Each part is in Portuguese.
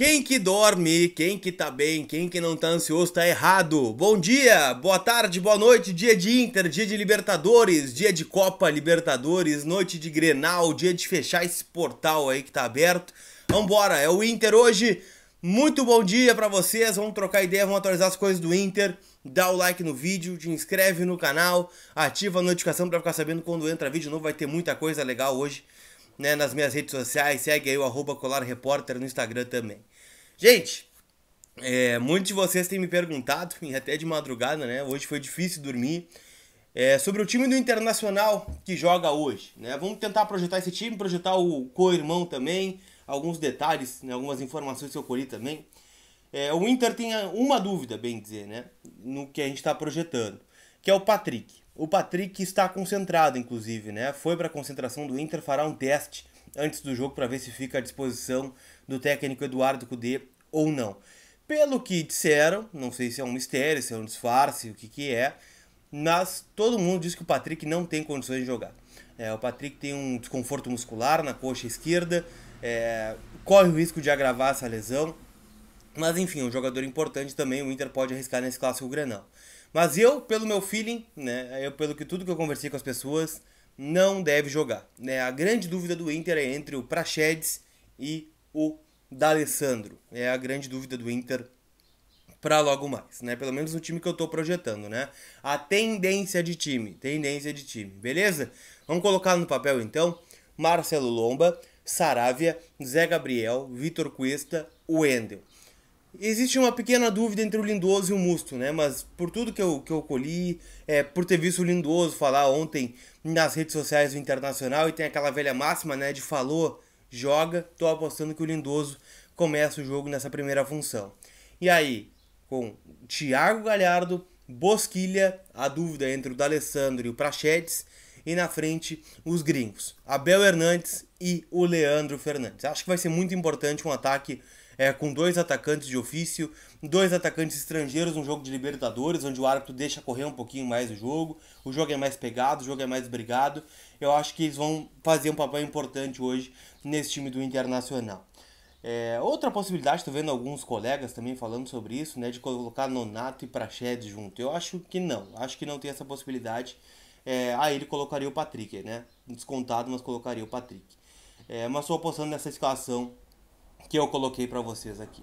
Quem que dorme, quem que tá bem, quem que não tá ansioso tá errado. Bom dia, boa tarde, boa noite, dia de Inter, dia de Libertadores, dia de Copa Libertadores, noite de Grenal, dia de fechar esse portal aí que tá aberto. Vambora, é o Inter hoje. Muito bom dia para vocês, vamos trocar ideia, vamos atualizar as coisas do Inter. Dá o like no vídeo, te inscreve no canal, ativa a notificação para ficar sabendo quando entra vídeo novo, vai ter muita coisa legal hoje né, nas minhas redes sociais, segue aí o arroba Colar Repórter no Instagram também. Gente, é, muitos de vocês têm me perguntado, e até de madrugada, né? Hoje foi difícil dormir. É, sobre o time do Internacional que joga hoje, né? Vamos tentar projetar esse time, projetar o co-irmão também, alguns detalhes, né, algumas informações que eu colhi também. É, o Inter tem uma dúvida, bem dizer, né? No que a gente está projetando, que é o Patrick. O Patrick está concentrado, inclusive, né? Foi para a concentração do Inter, fará um teste antes do jogo para ver se fica à disposição do técnico Eduardo Cudê ou não. Pelo que disseram, não sei se é um mistério, se é um disfarce, o que, que é, mas todo mundo diz que o Patrick não tem condições de jogar. É, o Patrick tem um desconforto muscular na coxa esquerda, é, corre o risco de agravar essa lesão, mas enfim, é um jogador importante também, o Inter pode arriscar nesse clássico Grenal. Mas eu, pelo meu feeling, né, eu, pelo que tudo que eu conversei com as pessoas, não deve jogar. Né? A grande dúvida do Inter é entre o Praxedes e o D'Alessandro. É a grande dúvida do Inter para logo mais, né? Pelo menos no time que eu estou projetando, né? A tendência de time, tendência de time, beleza? Vamos colocar no papel então. Marcelo Lomba, Saravia, Zé Gabriel, Vitor Cuesta, Wendel. Existe uma pequena dúvida entre o Lindoso e o Musto, né? Mas por tudo que eu, que eu colhi, é, por ter visto o Lindoso falar ontem nas redes sociais do Internacional e tem aquela velha máxima, né? De falou, joga, tô apostando que o Lindoso começa o jogo nessa primeira função. E aí, com Thiago Galhardo, Bosquilha, a dúvida entre o D'Alessandro e o Prachetes, e na frente os gringos, Abel Hernandes e o Leandro Fernandes. Acho que vai ser muito importante um ataque é, com dois atacantes de ofício, dois atacantes estrangeiros num jogo de Libertadores, onde o árbitro deixa correr um pouquinho mais o jogo, o jogo é mais pegado, o jogo é mais brigado. Eu acho que eles vão fazer um papel importante hoje nesse time do Internacional. É, outra possibilidade, estou vendo alguns colegas também falando sobre isso, né, de colocar Nonato e Praxedes junto. Eu acho que não, acho que não tem essa possibilidade. É, aí ele colocaria o Patrick, né? Descontado, mas colocaria o Patrick. É, mas estou apostando nessa escalação que eu coloquei para vocês aqui.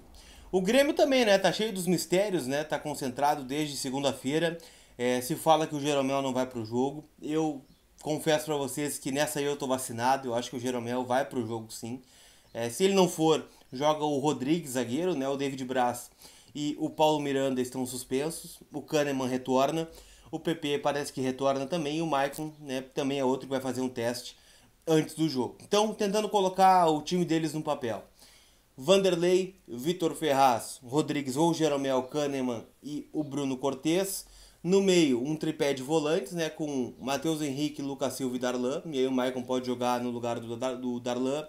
O Grêmio também, né? Tá cheio dos mistérios, né? Tá concentrado desde segunda-feira. É, se fala que o Jeromel não vai pro jogo. Eu confesso para vocês que nessa aí eu tô vacinado. Eu acho que o Jeromel vai pro jogo sim. É, se ele não for, joga o Rodrigues, zagueiro, né? O David Braz e o Paulo Miranda estão suspensos. O Kahneman retorna. O PP parece que retorna também. E o Maicon, né? Também é outro que vai fazer um teste antes do jogo. Então, tentando colocar o time deles no papel. Vanderlei, Vitor Ferraz, Rodrigues ou Jeromel Kahneman e o Bruno Cortes. No meio, um tripé de volantes, né? Com Matheus Henrique, Lucas Silva e Darlan. E aí o Maicon pode jogar no lugar do, Dar do Darlan.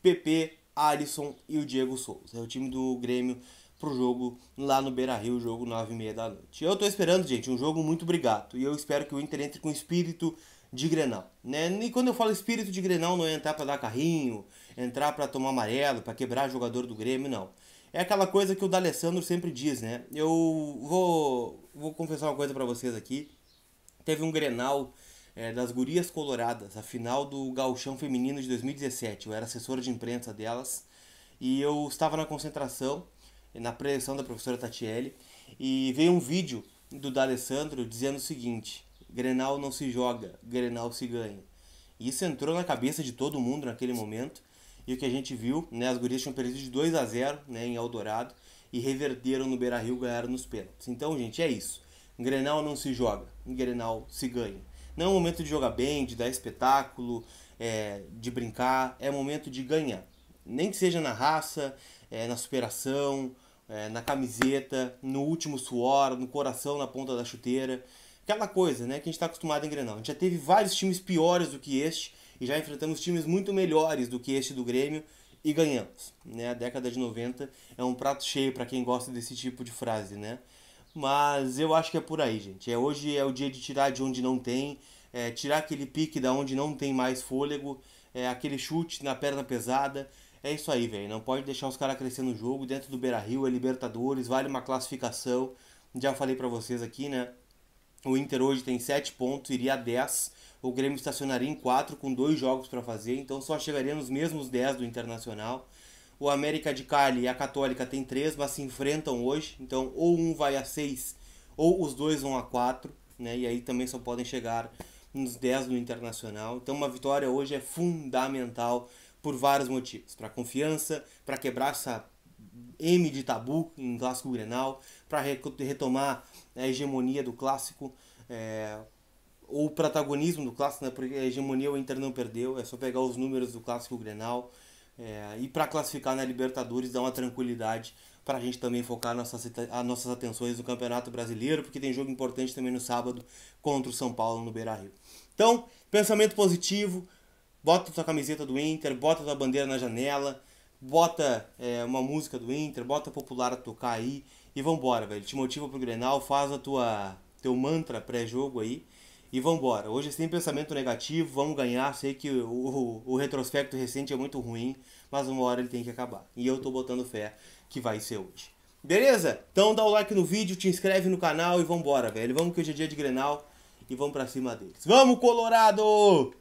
PP, Alisson e o Diego Souza. É o time do Grêmio pro jogo lá no Beira Rio, jogo 9h30 da noite. Eu tô esperando, gente, um jogo muito brigado. E eu espero que o Inter entre com espírito de Grenal, né? E quando eu falo espírito de Grenal, não é entrar para dar carrinho, entrar para tomar amarelo, para quebrar jogador do Grêmio, não. É aquela coisa que o D'Alessandro sempre diz, né? Eu vou vou confessar uma coisa para vocês aqui. Teve um Grenal é, das Gurias Coloradas, a final do Gauchão Feminino de 2017. Eu era assessor de imprensa delas e eu estava na concentração, na pressão da professora Tatiele, e veio um vídeo do D'Alessandro dizendo o seguinte: Grenal não se joga, Grenal se ganha. E isso entrou na cabeça de todo mundo naquele momento. E o que a gente viu, né, as gurias tinham perdido de 2 a 0 né, em Eldorado e reverteram no Beira-Rio, ganharam nos pênaltis. Então, gente, é isso. Grenal não se joga, Grenal se ganha. Não é momento de jogar bem, de dar espetáculo, é, de brincar, é momento de ganhar. Nem que seja na raça, é, na superação, é, na camiseta, no último suor, no coração na ponta da chuteira. Aquela coisa, né, que a gente está acostumado em Grenal. A gente já teve vários times piores do que este e já enfrentamos times muito melhores do que este do Grêmio e ganhamos, né? A década de 90 é um prato cheio para quem gosta desse tipo de frase, né? Mas eu acho que é por aí, gente. É hoje é o dia de tirar de onde não tem, é, tirar aquele pique da onde não tem mais fôlego, é, aquele chute na perna pesada. É isso aí, velho. Não pode deixar os caras crescer no jogo. Dentro do Beira Rio, é Libertadores, vale uma classificação. Já falei para vocês aqui, né? O Inter hoje tem 7 pontos, iria a 10. O Grêmio estacionaria em 4 com dois jogos para fazer, então só chegaria nos mesmos 10 do Internacional. O América de Cali e a Católica tem 3, mas se enfrentam hoje, então ou um vai a 6 ou os dois vão a 4, né? E aí também só podem chegar nos 10 do Internacional. Então uma vitória hoje é fundamental por vários motivos, para confiança, para quebrar essa M de tabu em clássico Grenal, para retomar a hegemonia do clássico, é, ou o protagonismo do clássico, né, porque a hegemonia o Inter não perdeu, é só pegar os números do clássico Grenal. É, e para classificar na Libertadores dá uma tranquilidade para a gente também focar nossas, as nossas atenções no Campeonato Brasileiro, porque tem jogo importante também no sábado contra o São Paulo no Beira Rio. Então, pensamento positivo, bota sua camiseta do Inter, bota sua bandeira na janela bota é, uma música do Inter, bota popular a tocar aí e vambora, velho. Te motiva pro Grenal, faz a tua teu mantra pré-jogo aí e vambora. Hoje é sem pensamento negativo, vamos ganhar. Sei que o, o, o, retrospecto recente é muito ruim, mas uma hora ele tem que acabar. E eu tô botando fé que vai ser hoje. Beleza? Então dá o like no vídeo, te inscreve no canal e vambora, velho. Vamos que hoje é dia de Grenal e vamos pra cima deles. Vamos, Colorado!